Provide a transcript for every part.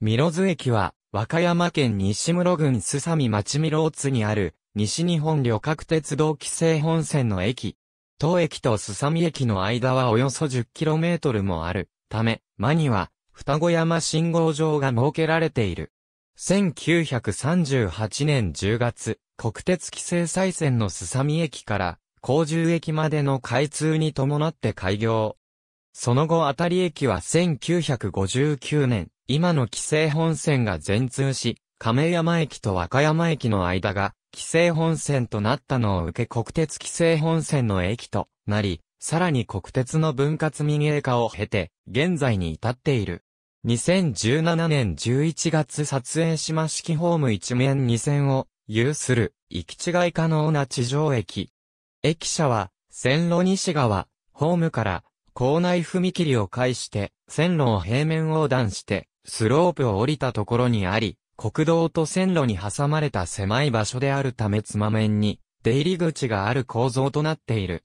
ミロズ駅は、和歌山県西室郡須佐美町ミー津にある、西日本旅客鉄道規制本線の駅。当駅と須佐美駅の間はおよそ 10km もある、ため、間には、双子山信号場が設けられている。1938年10月、国鉄規制再線の須佐美駅から、高州駅までの開通に伴って開業。その後あたり駅は1959年、今の紀勢本線が全通し、亀山駅と和歌山駅の間が、紀勢本線となったのを受け国鉄紀勢本線の駅となり、さらに国鉄の分割民営化を経て、現在に至っている。2017年11月撮影島式ホーム一面2線を有する行き違い可能な地上駅。駅舎は線路西側、ホームから校内踏切を介して線路を平面横断してスロープを降りたところにあり、国道と線路に挟まれた狭い場所であるためつまんに、出入り口がある構造となっている。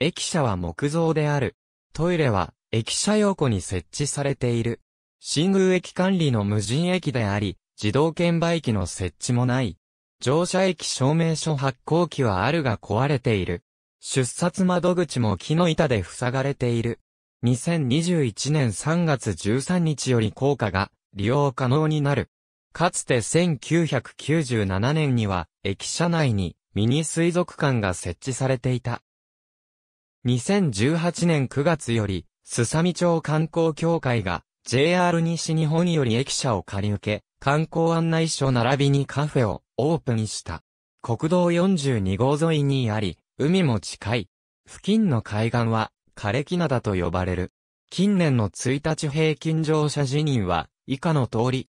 駅舎は木造である。トイレは、駅舎用に設置されている。新宮駅管理の無人駅であり、自動券売機の設置もない。乗車駅証明書発行機はあるが壊れている。出札窓口も木の板で塞がれている。2021年3月13日より効果が利用可能になる。かつて1997年には駅舎内にミニ水族館が設置されていた。2018年9月より、すさみ町観光協会が JR 西日本より駅舎を借り受け、観光案内所並びにカフェをオープンした。国道42号沿いにあり、海も近い。付近の海岸は枯れ木灘と呼ばれる。近年の1日平均乗車辞任は、以下の通り。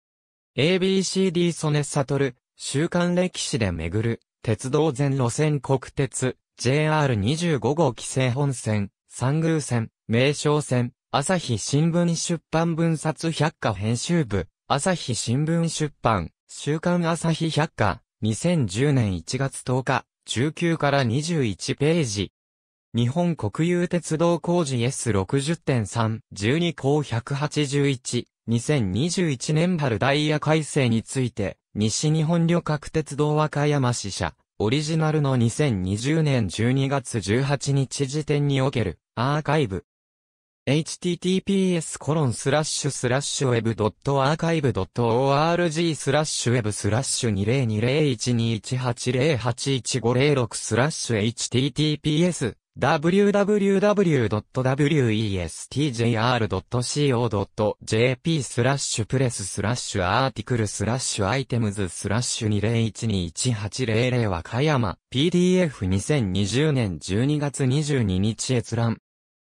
ABCD ソネサトル、週刊歴史で巡る、鉄道全路線国鉄、JR25 号規制本線、三宮線、名称線、朝日新聞出版分冊百科編集部、朝日新聞出版、週刊朝日百科、2010年1月10日、19から21ページ。日本国有鉄道工事 S60.3、12項181、2021年春ダイヤ改正について、西日本旅客鉄道和歌山支社、オリジナルの2020年12月18日時点における、アーカイブ。https コロンスラッシュスラッシュウェブアーカイブ org スラッシュウェブスラッシュ20201218081506スラッシュ https www.westjr.co.jp スラッシュプレススラッシュアーティクルスラッシュアイテムズスラッシュ20121800和歌山 PDF2020 年12月22日閲覧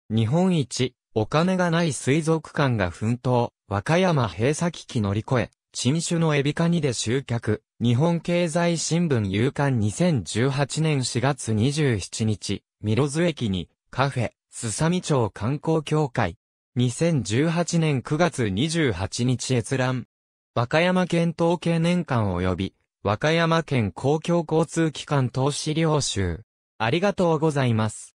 日本一お金がない水族館が奮闘和歌山閉鎖危機乗り越え新種のエビカニで集客、日本経済新聞夕刊2018年4月27日、ミロズ駅に、カフェ、すさみ町観光協会。2018年9月28日閲覧。和歌山県統計年間及び、和歌山県公共交通機関投資領収。ありがとうございます。